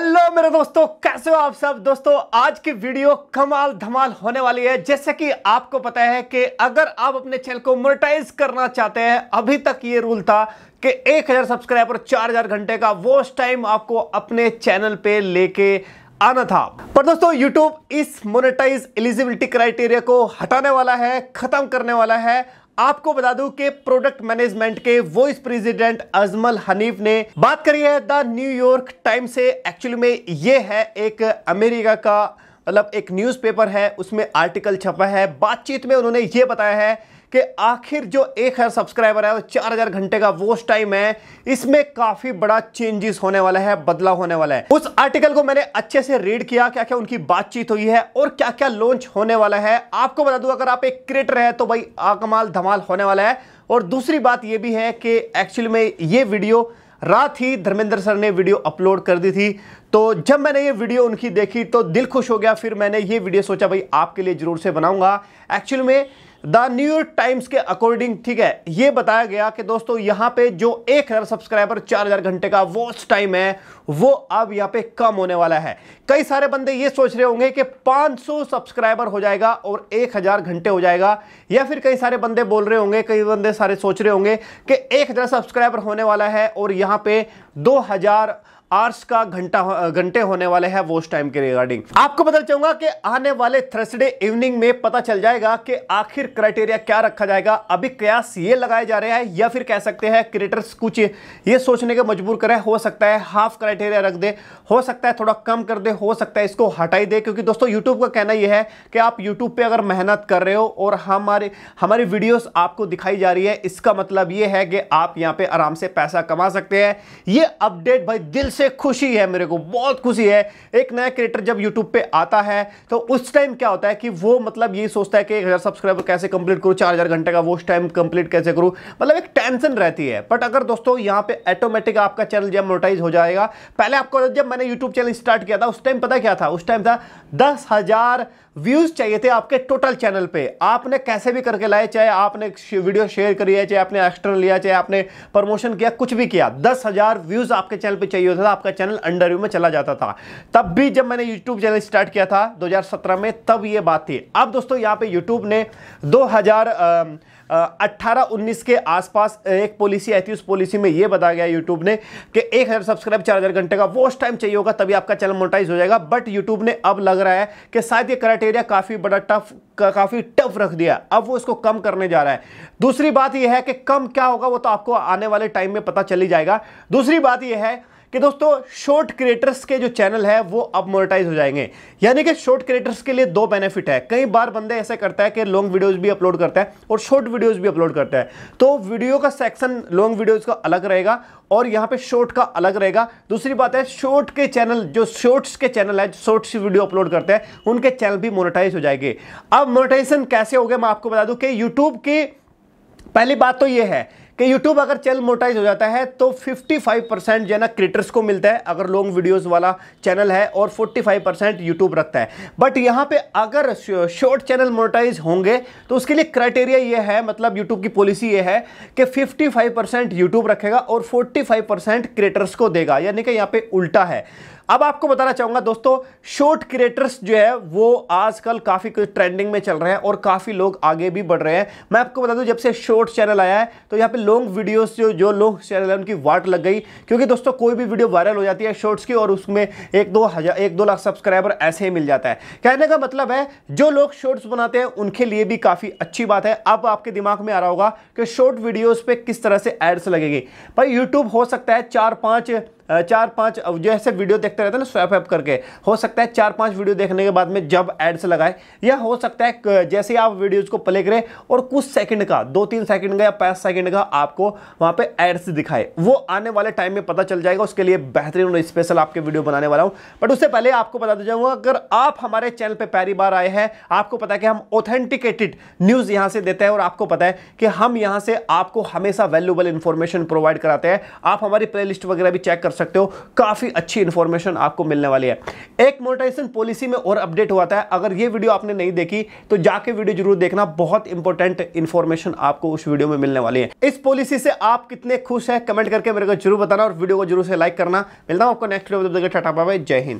hello मेरे दोस्तों कैसे हो आप सब दोस्तों आज की वीडियो कमाल धमाल होने वाली है जैसे कि आपको पता है कि अगर आप अपने चैनल को मोनेटाइज करना चाहते हैं अभी तक ये रूल था कि 1000 सब्सक्राइबर 4000 घंटे का वो टाइम आपको अपने चैनल पे लेके आना था पर दोस्तों YouTube इस मोनेटाइज एलिजिबिलिटी क्राइटेरिया को हटाने वाला है खत्म करने वाला है आपको बता दूं कि प्रोडक्ट मैनेजमेंट के वॉइस प्रेसिडेंट अजमल हनीफ ने बात करी है द न्यूयॉर्क टाइम से एक्चुअली में ये है एक अमेरिका का मतलब एक न्यूज़पेपर है उसमें आर्टिकल छपा है बातचीत में उन्होंने ये बताया है कि आखिर जो एक हज़ार सब्सक्राइबर है वो चार हज़ार घंटे का वो टाइम है इसमें काफ़ी बड़ा चेंजेस होने वाला है बदलाव होने वाला है उस आर्टिकल को मैंने अच्छे से रीड किया क्या क्या उनकी बातचीत हुई है और क्या क्या लॉन्च होने वाला है आपको बता दू अगर आप एक क्रिएटर है तो भाई आकमाल धमाल होने वाला है और दूसरी बात यह भी है कि एक्चुअली में ये वीडियो रात ही धर्मेंद्र सर ने वीडियो अपलोड कर दी थी तो जब मैंने ये वीडियो उनकी देखी तो दिल खुश हो गया फिर मैंने ये वीडियो सोचा भाई आपके लिए ज़रूर से बनाऊंगा एक्चुअल में द न्यूयॉर्क टाइम्स के अकॉर्डिंग ठीक है ये बताया गया कि दोस्तों यहाँ पे जो एक हज़ार सब्सक्राइबर चार हज़ार घंटे का वॉच टाइम है वो अब यहाँ पे कम होने वाला है कई सारे बंदे ये सोच रहे होंगे कि 500 सब्सक्राइबर हो जाएगा और एक हज़ार घंटे हो जाएगा या फिर कई सारे बंदे बोल रहे होंगे कई बंदे सारे सोच रहे होंगे कि एक हज़ार सब्सक्राइबर होने वाला है और यहाँ पे दो हज़ार आर्स का घंटा घंटे होने वाले हैं वो उस टाइम के रिगार्डिंग आपको पता चाहूंगा कि आने वाले थर्सडे इवनिंग में पता चल जाएगा कि आखिर क्राइटेरिया क्या रखा जाएगा अभी कयास ये लगाए जा रहे हैं या फिर कह सकते हैं क्रिएटर्स कुछ ये सोचने के मजबूर करें हो सकता है हाफ क्राइटेरिया रख दे हो सकता है थोड़ा कम कर दे हो सकता है इसको हटाई दे क्योंकि दोस्तों यूट्यूब का कहना यह है कि आप यूट्यूब पर अगर मेहनत कर रहे हो और हमारे हमारी वीडियोज आपको दिखाई जा रही है इसका मतलब ये है कि आप यहाँ पे आराम से पैसा कमा सकते हैं ये अपडेट भाई दिल से से खुशी है मेरे को बहुत खुशी है एक नया क्रिएटर जब यूट्यूब पे आता है तो उस टाइम क्या होता है कि वो मतलब ये सोचता है कि एक हज़ार सब्सक्राइबर कैसे कंप्लीट करूँ चार हज़ार घंटे का वो टाइम कंप्लीट कैसे करूँ मतलब एक टेंशन रहती है बट अगर दोस्तों यहाँ पे ऑटोमेटिक आपका चैनल जब मोटाइज हो जाएगा पहले आपको जब मैंने यूट्यूब चैनल स्टार्ट किया था उस टाइम पता क्या था उस टाइम था दस हज़ार व्यूज चाहिए थे आपके टोटल चैनल पे आपने कैसे भी करके लाए चाहे आपने वीडियो शेयर करी है चाहे आपने एक्स्टर्न लिया चाहे आपने प्रमोशन किया कुछ भी किया दस हजार व्यूज आपके चैनल पे चाहिए होता था आपका चैनल अंडर व्यू में चला जाता था तब भी जब मैंने यूट्यूब चैनल स्टार्ट किया था 2017 में तब ये बात थी अब दोस्तों यहाँ पे यूट्यूब ने दो अट्ठारह उन्नीस के आसपास एक पॉलिसी आई थी उस पॉलिसी में ये बताया गया यूट्यूब ने कि एक हज़ार सब्सक्राइब चार हज़ार घंटे का वो उस टाइम चाहिए होगा तभी आपका चैनल मोटाइज हो जाएगा बट यूट्यूब ने अब लग रहा है कि शायद ये क्राइटेरिया एरिया काफ़ी बड़ा टफ का, काफ़ी टफ रख दिया अब वो इसको कम करने जा रहा है दूसरी बात यह है कि कम क्या होगा वो तो आपको आने वाले टाइम में पता चली जाएगा दूसरी बात यह है कि दोस्तों शॉर्ट क्रिएटर्स के जो चैनल है वो अब मोनेटाइज हो जाएंगे यानी कि शॉर्ट क्रिएटर्स के लिए दो बेनिफिट है कई बार बंदे ऐसे करता है कि लॉन्ग वीडियोज भी अपलोड करता है और शॉर्ट वीडियोज भी अपलोड करता है तो वीडियो का सेक्शन लॉन्ग वीडियोज का अलग रहेगा और यहाँ पे शॉर्ट का अलग रहेगा दूसरी बात है शॉर्ट के चैनल जो शॉर्ट्स के चैनल है शॉर्ट्स वीडियो अपलोड करते हैं उनके चैनल भी मोनेटाइज हो जाएंगे अब मोनेटाइजेशन कैसे हो गया मैं आपको बता दूं कि यूट्यूब की पहली बात तो ये है कि यूट्यूब अगर चैनल मोटाइज हो जाता है तो 55 परसेंट जो है ना क्रिएटर्स को मिलता है अगर लॉन्ग वीडियोस वाला चैनल है और 45 परसेंट यूट्यूब रखता है बट यहाँ पे अगर शॉर्ट चैनल मोटाइज होंगे तो उसके लिए क्राइटेरिया ये है मतलब यूट्यूब की पॉलिसी ये है कि 55 परसेंट यूट्यूब रखेगा और 45 परसेंट क्रिएटर्स को देगा यानी कि यहाँ पे उल्टा है अब आपको बताना चाहूँगा दोस्तों शॉर्ट क्रिएटर्स जो है वो आजकल काफ़ी ट्रेंडिंग में चल रहे हैं और काफ़ी लोग आगे भी बढ़ रहे हैं मैं आपको बता दूँ जब से शॉर्ट चैनल आया है तो यहाँ पे लॉन्ग वीडियोस जो जो लॉन्ग चैनल है उनकी वाट लग गई क्योंकि दोस्तों कोई भी वीडियो वायरल हो जाती है शॉर्ट्स की और उसमें एक दो हज़ार एक दो लाख सब्सक्राइबर ऐसे ही मिल जाता है कहने का मतलब है जो लोग शॉर्ट्स बनाते हैं उनके लिए भी काफ़ी अच्छी बात है अब आपके दिमाग में आ रहा होगा कि शॉर्ट वीडियोज़ पर किस तरह से एड्स लगेगी भाई यूट्यूब हो सकता है चार पाँच चार पाँच जैसे वीडियो देखते रहते हैं ना स्वैप ऐप करके हो सकता है चार पाँच वीडियो देखने के बाद में जब एड्स लगाए या हो सकता है जैसे आप वीडियोज को प्ले करें और कुछ सेकंड का दो तीन सेकंड का या पाँच सेकंड का आपको वहाँ पे एड्स दिखाए वो आने वाले टाइम में पता चल जाएगा उसके लिए बेहतरीन और स्पेशल आपके वीडियो बनाने वाला हूँ बट उससे पहले आपको बता दे जाऊँगा अगर आप हमारे चैनल पर पहली बार आए हैं आपको पता है कि हम ऑथेंटिकेटेड न्यूज़ यहाँ से देते हैं और आपको पता है कि हम यहाँ से आपको हमेशा वैल्यूबल इन्फॉर्मेशन प्रोवाइड कराते हैं आप हमारी प्ले वगैरह भी चेक कर सकते हो काफ़ी अच्छी इंफॉर्मेशन आपको मिलने वाली है एक मोनिटाइजेशन पॉलिसी में और अपडेट हुआ था अगर ये वीडियो आपने नहीं देखी तो जाके वीडियो जरूर देखना बहुत इंपॉर्टेंट इंफॉर्मेशन आपको उस वीडियो में मिलने वाली है इस पॉलिसी से आप कितने खुश है कमेंट करके मेरे को जरूर बताना और वीडियो को जरूर से लाइक करना मिलता हूं आपको नेक्स्ट वीडियो देखिए टाटा बाय जय हिंद